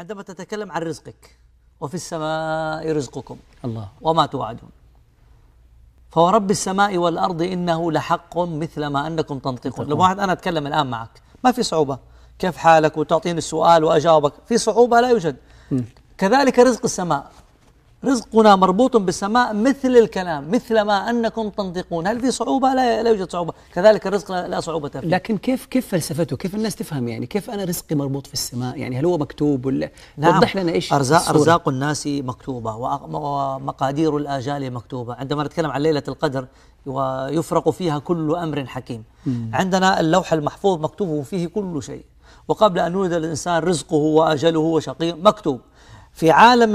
عندما تتكلم عن رزقك وفي السماء رزقكم الله وما توعدون فورب السماء والأرض إنه لحق مثل ما أنكم تنطقون لما واحد أنا أتكلم الآن معك ما في صعوبة كيف حالك وتعطيني السؤال وأجاوبك في صعوبة لا يوجد كذلك رزق السماء رزقنا مربوط بالسماء مثل الكلام مثل ما أنكم تنطقون هل في صعوبة؟ لا, لا يوجد صعوبة كذلك الرزق لا صعوبة فيه لكن كيف كيف فلسفته؟ كيف الناس تفهم يعني؟ كيف أنا رزقي مربوط في السماء؟ يعني هل هو مكتوب ولا نعم وضح لنا إيش أرزاق, الصورة. أرزاق الناس مكتوبة ومقادير الآجال مكتوبة عندما نتكلم عن ليلة القدر ويفرق فيها كل أمر حكيم مم. عندنا اللوح المحفوظ مكتوب فيه كل شيء وقبل أن يولد الإنسان رزقه وأجله وشقيه مكتوب في عالم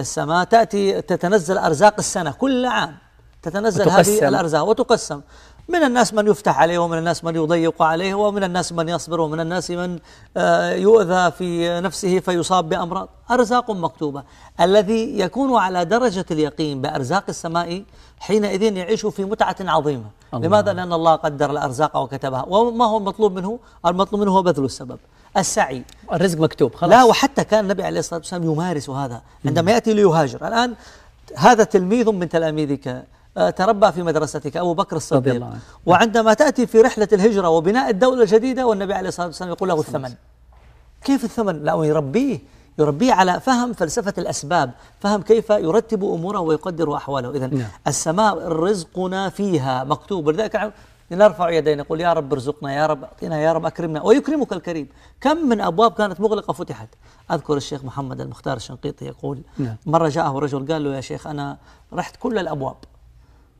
السماء تأتي تتنزل أرزاق السنة كل عام تتنزل وتقسم. هذه الأرزاق وتقسم من الناس من يفتح عليه ومن الناس من يضيق عليه ومن الناس من يصبر ومن الناس من آه، يؤذى في نفسه فيصاب بأمراض أرزاق مكتوبة الذي يكون على درجة اليقين بأرزاق السماء حينئذ يعيش في متعة عظيمة الله. لماذا؟ لأن الله قدر الأرزاق وكتبها وما هو المطلوب منه؟ المطلوب منه هو بذل السبب السعي الرزق مكتوب خلاص لا وحتى كان النبي عليه الصلاة والسلام يمارس هذا عندما يأتي ليهاجر الآن هذا تلميذ من تلاميذك آه، تربى في مدرستك أبو بكر الصديق الله وعندما تأتي في رحلة الهجرة وبناء الدولة الجديدة والنبي عليه الصلاة والسلام يقول له الثمن كيف الثمن؟ لا يربيه يربيه على فهم فلسفة الأسباب فهم كيف يرتب أموره ويقدر أحواله إذا نعم. السماء رزقنا فيها مكتوب لذلك نرفع يدينا نقول يا رب ارزقنا يا رب اعطينا يا رب اكرمنا ويكرمك الكريم كم من ابواب كانت مغلقه فتحت اذكر الشيخ محمد المختار الشنقيطي يقول نعم. مره جاءه رجل قال له يا شيخ انا رحت كل الابواب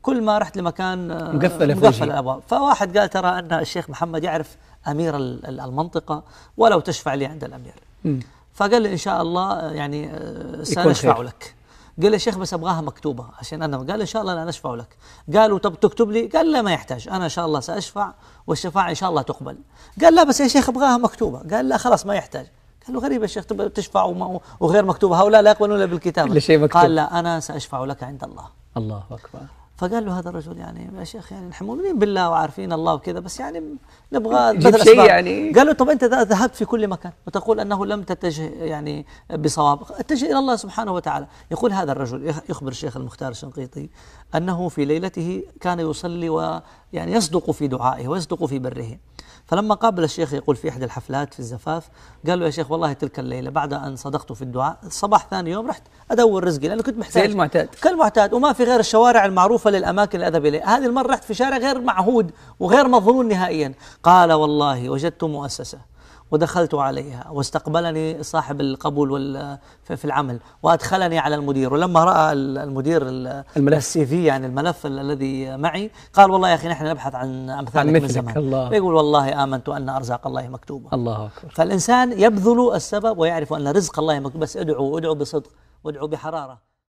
كل ما رحت لمكان آه، مقفله مقفل الابواب فواحد قال ترى ان الشيخ محمد يعرف امير المنطقه ولو تشفع لي عند الامير م. فقال لي ان شاء الله آه، يعني آه، سنشفع لك قال لي شيخ بس ابغاها مكتوبه عشان انا قال ان شاء الله انا اشفع لك قالوا طب تكتب لي قال لا ما يحتاج انا ان شاء الله ساشفع والشفاعه ان شاء الله تقبل قال لا بس يا شيخ ابغاها مكتوبه قال لا خلاص ما يحتاج قال له غريب يا شيخ تشفع وغير مكتوبه هؤلاء لا يقبلون الا بالكتابه قال لا انا ساشفع لك عند الله الله اكبر فقال له هذا الرجل يعني يا شيخ يعني نحن مؤمنين بالله وعارفين الله وكذا بس يعني نبغى بدل شيء يعني قال له طب انت ذهبت في كل مكان وتقول انه لم تتجه يعني بصواب اتجه الى الله سبحانه وتعالى يقول هذا الرجل يخبر الشيخ المختار الشنقيطي انه في ليلته كان يصلي يعني يصدق في دعائه ويصدق في بره فلما قابل الشيخ يقول في احد الحفلات في الزفاف قال له يا شيخ والله تلك الليلة بعد أن صدقت في الدعاء الصباح ثاني يوم رحت أدور رزقي لأنه كنت محتاج كالمعتاد كالمعتاد وما في غير الشوارع المعروفة للأماكن اللي أذهب إليها هذه المرة رحت في شارع غير معهود وغير مظنون نهائيا قال والله وجدت مؤسسة ودخلت عليها واستقبلني صاحب القبول في العمل وادخلني على المدير ولما راى المدير الملف السي في يعني الملف الذي معي قال والله يا اخي نحن نبحث عن امثالك عن من زمان الله يقول والله امنت ان ارزاق الله مكتوبه الله اكبر فالانسان يبذل السبب ويعرف ان رزق الله مكتوب بس ادعو ادعو بصدق وادعو بحراره